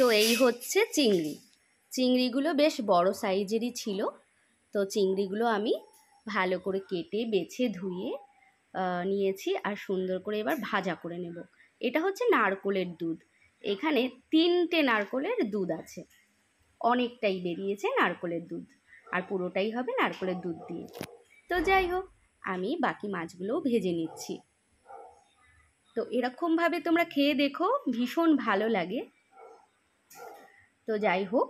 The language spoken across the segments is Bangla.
তো এই হচ্ছে চিংড়ি চিংড়িগুলো বেশ বড় সাইজেরই ছিল তো চিংড়িগুলো আমি ভালো করে কেটে বেছে ধুয়ে নিয়েছি আর সুন্দর করে এবার ভাজা করে নেব এটা হচ্ছে নারকোলের দুধ এখানে তিনটে নারকোলের দুধ আছে অনেকটাই বেরিয়েছে নারকোলের দুধ আর পুরোটাই হবে নারকোলের দুধ দিয়ে তো যাই হোক আমি বাকি মাছগুলোও ভেজে নিচ্ছি তো এরকমভাবে তোমরা খেয়ে দেখো ভীষণ ভালো লাগে তো যাই হোক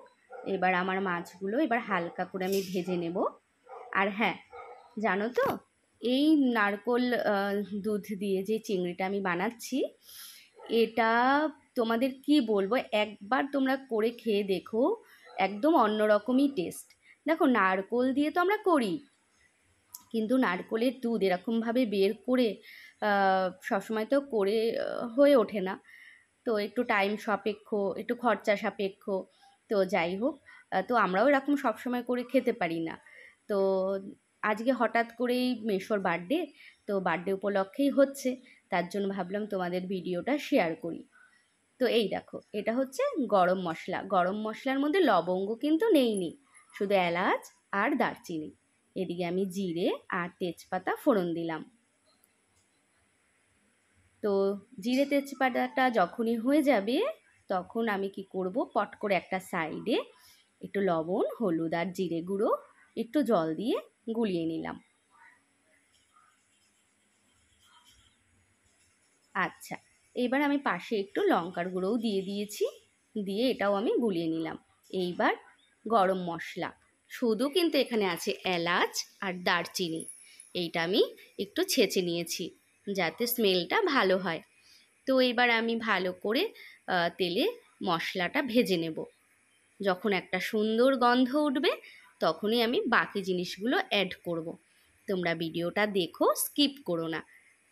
এবার আমার মাছগুলো এবার হালকা করে আমি ভেজে নেব আর হ্যাঁ জানো তো এই নারকোল দুধ দিয়ে যে চিংড়িটা আমি বানাচ্ছি এটা তোমাদের কি বলবো একবার তোমরা করে খেয়ে দেখো একদম অন্যরকমই টেস্ট দেখো নারকোল দিয়ে তো আমরা করি কিন্তু নারকোলের দুধ এরকমভাবে বের করে সবসময় তো করে হয়ে ওঠে না তো একটু টাইম সাপেক্ষ একটু খরচা সাপেক্ষ তো যাই হোক তো আমরাও এরকম সবসময় করে খেতে পারি না তো আজকে হঠাৎ করেই মেশোর বার্থডে তো বার্থডে উপলক্ষেই হচ্ছে তার জন্য ভাবলাম তোমাদের ভিডিওটা শেয়ার করি তো এই দেখো এটা হচ্ছে গরম মশলা গরম মশলার মধ্যে লবঙ্গ কিন্তু নেই নি শুধু এলাচ আর দারচিনি এদিকে আমি জিরে আর তেজপাতা ফোড়ন দিলাম তো জিরে তেজপাতাটা যখনই হয়ে যাবে তখন আমি কি করব পট করে একটা সাইডে একটু লবণ হলুদ আর জিরে গুঁড়ো একটু জল দিয়ে গুলিয়ে নিলাম আচ্ছা এবার আমি পাশে একটু লঙ্কার গুঁড়োও দিয়ে দিয়েছি দিয়ে এটাও আমি গুলিয়ে নিলাম এইবার গরম মশলা শুধু কিন্তু এখানে আছে এলাচ আর দারচিনি এইটা আমি একটু ছেঁচে নিয়েছি যাতে স্মেলটা ভালো হয় তো এবার আমি ভালো করে তেলে মশলাটা ভেজে নেব যখন একটা সুন্দর গন্ধ উঠবে তখনই আমি বাকি জিনিসগুলো অ্যাড করব। তোমরা ভিডিওটা দেখো স্কিপ করো না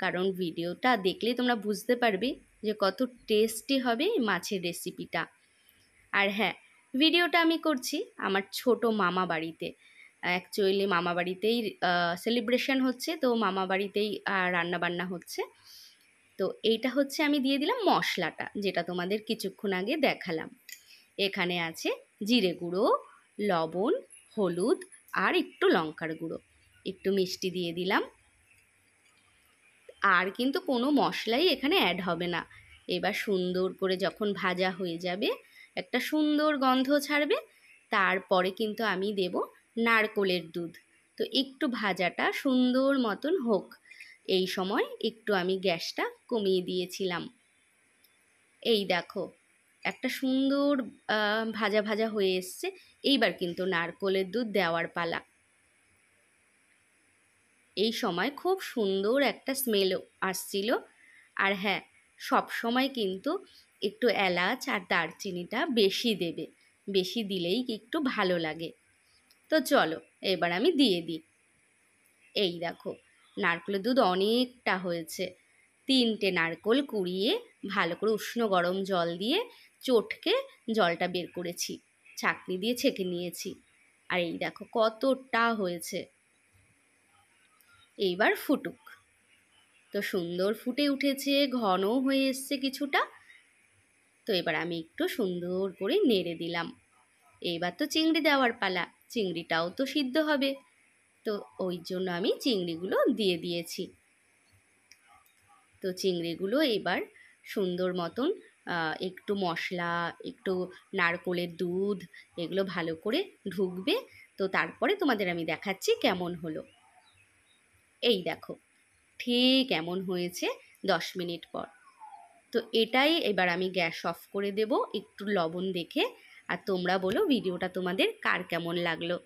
কারণ ভিডিওটা দেখলে তোমরা বুঝতে পারবে যে কত টেস্টি হবে মাছের রেসিপিটা আর হ্যাঁ ভিডিওটা আমি করছি আমার ছোট মামা বাড়িতে অ্যাকচুয়ালি মামাবাড়িতেই সেলিব্রেশন হচ্ছে তো মামাবাড়িতেই রান্নাবান্না হচ্ছে তো এইটা হচ্ছে আমি দিয়ে দিলাম মশলাটা যেটা তোমাদের কিছুক্ষণ আগে দেখালাম এখানে আছে জিরে গুঁড়ো লবণ হলুদ আর একটু লঙ্কার গুঁড়ো একটু মিষ্টি দিয়ে দিলাম আর কিন্তু কোনো মশলাই এখানে অ্যাড হবে না এবার সুন্দর করে যখন ভাজা হয়ে যাবে একটা সুন্দর গন্ধ ছাড়বে তারপরে কিন্তু আমি দেব নারকোলের দুধ তো একটু ভাজাটা সুন্দর মতন হোক এই সময় একটু আমি গ্যাসটা কমিয়ে দিয়েছিলাম এই দেখো একটা সুন্দর ভাজা ভাজা হয়ে এসছে এইবার কিন্তু নারকোলের দুধ দেওয়ার পালা এই সময় খুব সুন্দর একটা স্মেল আসছিল আর হ্যাঁ সব সময় কিন্তু একটু এলাচ আর দারচিনিটা বেশি দেবে বেশি দিলেই একটু ভালো লাগে তো চলো এবার আমি দিয়ে দিই এই দেখো নারকেলের দুধ অনেকটা হয়েছে তিনটে নারকল কুড়িয়ে ভালো করে উষ্ণ গরম জল দিয়ে চটকে জলটা বের করেছি চাকনি দিয়ে ছেঁকে নিয়েছি আর এই দেখো কতটা হয়েছে এইবার ফুটুক তো সুন্দর ফুটে উঠেছে ঘন হয়ে এসছে কিছুটা তো এবার আমি একটু সুন্দর করে নেড়ে দিলাম এইবার তো চিংড়ি দেওয়ার পালা চিংড়িটাও তো সিদ্ধ হবে তো ওই জন্য আমি চিংড়িগুলো দিয়ে দিয়েছি তো চিংড়িগুলো এবার সুন্দর মতন একটু মশলা একটু নারকোলের দুধ এগুলো ভালো করে ঢুকবে তো তারপরে তোমাদের আমি দেখাচ্ছি কেমন হলো এই দেখো ঠিক এমন হয়েছে দশ মিনিট পর তো এটাই এবার আমি গ্যাস অফ করে দেব একটু লবণ দেখে আর তোমরা বলো ভিডিওটা তোমাদের কার কেমন লাগলো